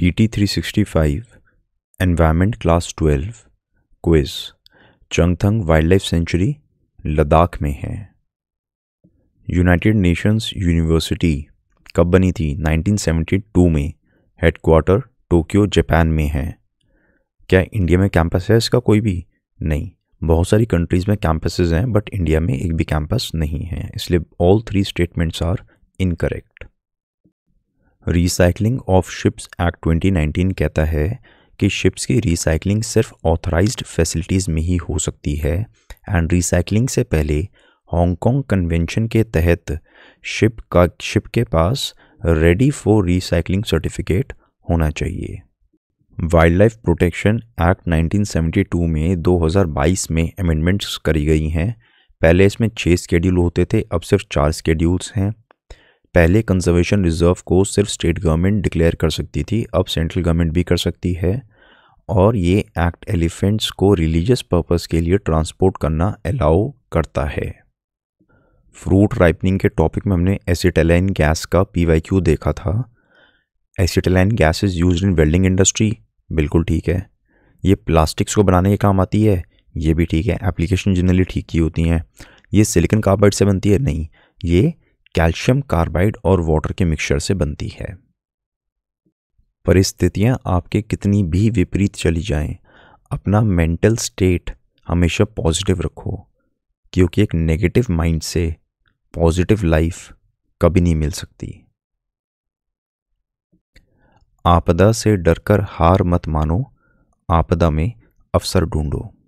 sixty 365 Environment class 12 quiz Changthang wildlife sanctuary Ladakh में है United Nations university कब बनी थी 1972 में हेडक्वार्टर टोक्यो जापान में है क्या इंडिया में कैंपस है इसका कोई भी नहीं बहुत सारी कंट्रीज़ में कैंपसेस हैं बट इंडिया में एक भी कैंपस नहीं है इसलिए all three statements are incorrect recycling of ships act 2019 कहता है कि शिप्स की रिसाइकलिंग सिर्फ ऑथराइज्ड फैसिलिटीज़ में ही हो सकती है एंड रिसाइकलिंग से पहले हॉन्गकॉन्ग कन्वेंशन के तहत शिप का शिप के पास रेडी फॉर रिसाइकलिंग सर्टिफिकेट होना चाहिए वाइल्ड लाइफ प्रोटेक्शन एक्ट 1972 में 2022 में अमेंडमेंट्स करी गई हैं पहले इसमें छः स्केड्यूल होते थे अब सिर्फ चार स्केड्यूल्स हैं पहले कंजर्वेशन रिजर्व को सिर्फ स्टेट गवर्नमेंट डिक्लेयर कर सकती थी अब सेंट्रल गवर्नमेंट भी कर सकती है और ये एक्ट एलिफेंट्स को रिलीजियस पर्पस के लिए ट्रांसपोर्ट करना अलाउ करता है फ्रूट राइपनिंग के टॉपिक में हमने एसिटेलाइन गैस का पीवाईक्यू देखा था acetylene gas is use in welding industry बिल्कुल ठीक है ये प्लास्टिक्स को बनाने के काम आती है ये भी ठीक है एप्लीकेशन जनरली ठीक ही होती हैं ये सिलिकन कार्बाइड से बनती है नहीं ये कैल्शियम कार्बाइड और वाटर के मिक्सचर से बनती है परिस्थितियां आपके कितनी भी विपरीत चली जाएं, अपना मेंटल स्टेट हमेशा पॉजिटिव रखो क्योंकि एक नेगेटिव माइंड से पॉजिटिव लाइफ कभी नहीं मिल सकती आपदा से डरकर हार मत मानो आपदा में अवसर ढूंढो